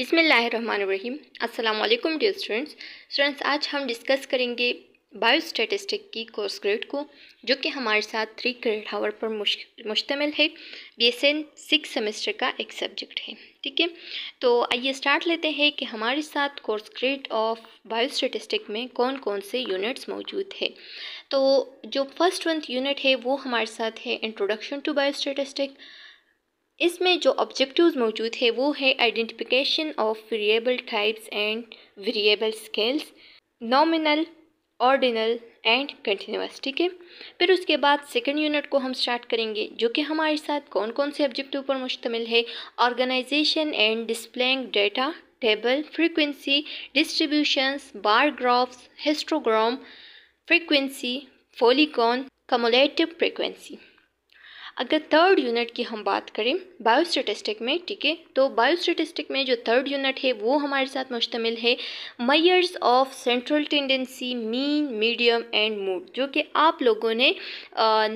बिसमीम अल्लाम dear students students आज हम डिस्कस करेंगे बायोस्टेटिस्टिक की कोर्स ग्रेड को जो कि हमारे साथ थ्री ग्रेड हावर पर मुश्तमिल है B S N six semester का एक सब्जेक्ट है ठीक है तो आइए स्टार्ट लेते हैं कि हमारे साथ कोर्स ग्रेड ऑफ बायोस्टेटिस्टिक में कौन कौन से यूनिट्स मौजूद है तो जो फर्स्ट वंथ यूनिट है वो हमारे साथ है इंट्रोडक्शन टू बायोस्टेटिस्टिक इसमें जो ऑब्जेक्टिव्स मौजूद है वो है identification of variable types and variable scales nominal ordinal and continuous ठीक है फिर उसके बाद सेकंड यूनिट को हम स्टार्ट करेंगे जो कि हमारे साथ कौन कौन से ऑब्जेक्टिव पर मुश्तमिल है organization and displaying data table frequency distributions bar graphs histogram frequency polygon cumulative frequency अगर थर्ड यूनिट की हम बात करें बायोस्टेटिस्टिक में ठीक है तो बायोस्टेटिस्टिक में जो थर्ड यूनिट है वो हमारे साथ मुश्तमिल है measures of central tendency mean medium and mood जो कि आप लोगों ने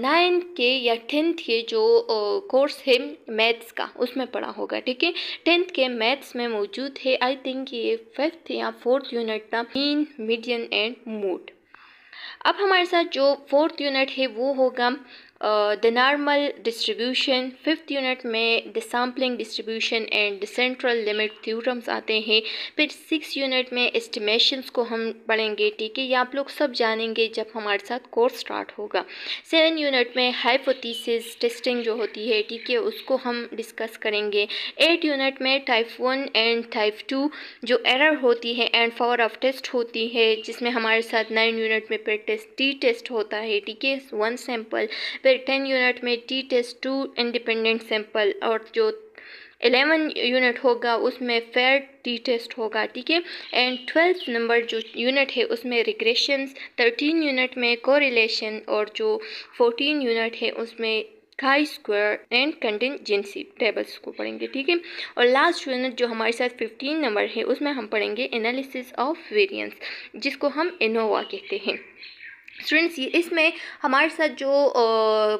नाइन्थ के या टेंथ के जो कोर्स है मैथ्स का उसमें पढ़ा होगा ठीक है टेंथ के मैथ्स में मौजूद है आई थिंक ये फिफ्थ या फोर्थ यूनिट था मीन मीडियम एंड मूड अब हमारे साथ जो फोर्थ यूनिट है वो होगा the normal distribution fifth unit में the sampling distribution and the central limit theorems आते हैं फिर सिक्स यूनिट में एस्टिमेशन को हम पढ़ेंगे ठीक है ये आप लोग सब जानेंगे जब हमारे साथ कोर्स स्टार्ट होगा सेवन यूनिट में हाइपोथीसिस टेस्टिंग जो होती है ठीक है उसको हम डिस्कस करेंगे एट यूनिट में type one and type two जो एरर होती है एंड पावर ऑफ टेस्ट होती है जिसमें हमारे साथ नाइन यूनिट में प्रैक्टिस टी टेस्ट होता है ठीक है वन सैम्पल फिर टेन यूनिट में T test two independent sample और जो एलेवन यूनिट होगा उसमें फेयर टी टेस्ट होगा ठीक है एंड ट्वेल्थ नंबर जो यूनिट है उसमें रिग्रेशन थर्टीन यूनिट में कोरिलेशन और जो फोर्टीन यूनिट है उसमें खाई स्क्वायर एंड कंटेंजेंसी टेबल्स को पढ़ेंगे ठीक है और लास्ट यूनिट जो हमारे साथ फिफ्टीन नंबर है उसमें हम पढ़ेंगे एनालिसिस ऑफ वेरिएंस जिसको हम इनोवा कहते हैं स्टूडेंट्स ये इसमें हमारे साथ जो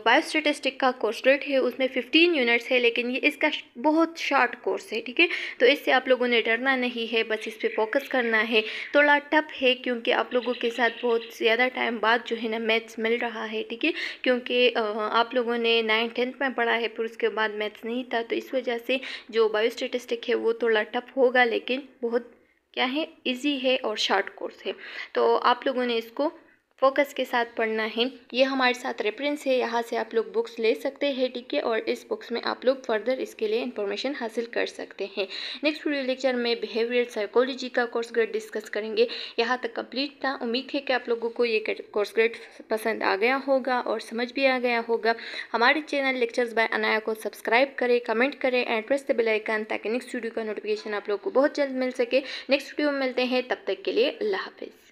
बायोस्टेटिस्टिक का कोर्स रेट है उसमें 15 यूनिट्स है लेकिन ये इसका बहुत शार्ट कोर्स है ठीक है तो इससे आप लोगों ने डरना नहीं है बस इस पर फोकस करना है थोड़ा टफ है क्योंकि आप लोगों के साथ बहुत ज़्यादा टाइम बाद जो है ना मैथ्स मिल रहा है ठीक है क्योंकि आप लोगों ने नाइन टेंथ में पढ़ा है फिर उसके बाद मैथ्स नहीं था तो इस वजह से जो बायोस्टेटिस्टिक है वो थोड़ा टफ होगा लेकिन बहुत क्या है इजी है और शार्ट कोर्स है तो आप लोगों ने इसको फोकस के साथ पढ़ना है ये हमारे साथ रेफरेंस है यहाँ से आप लोग बुक्स ले सकते हैं ठीक है और इस बुक्स में आप लोग फर्दर इसके लिए इन्फॉर्मेशन हासिल कर सकते हैं नेक्स्ट वीडियो लेक्चर में बिहेवियर साइकोलॉजी का कोर्स ग्रेड डिस्कस करेंगे यहाँ तक कंप्लीट था उम्मीद है कि आप लोगों को ये कोर्स ग्रेड पसंद आ गया होगा और समझ भी आ गया होगा हमारे चैनल लेक्चर्स बाय अनाया को सब्सक्राइब करें कमेंट करें and press the bell icon ताकि नेक्स्ट वीडियो का नोटिफिकेशन आप लोग को बहुत जल्द मिल सके नेक्स्ट वीडियो में मिलते हैं तब तक के लिए अल्लाह हाफिज़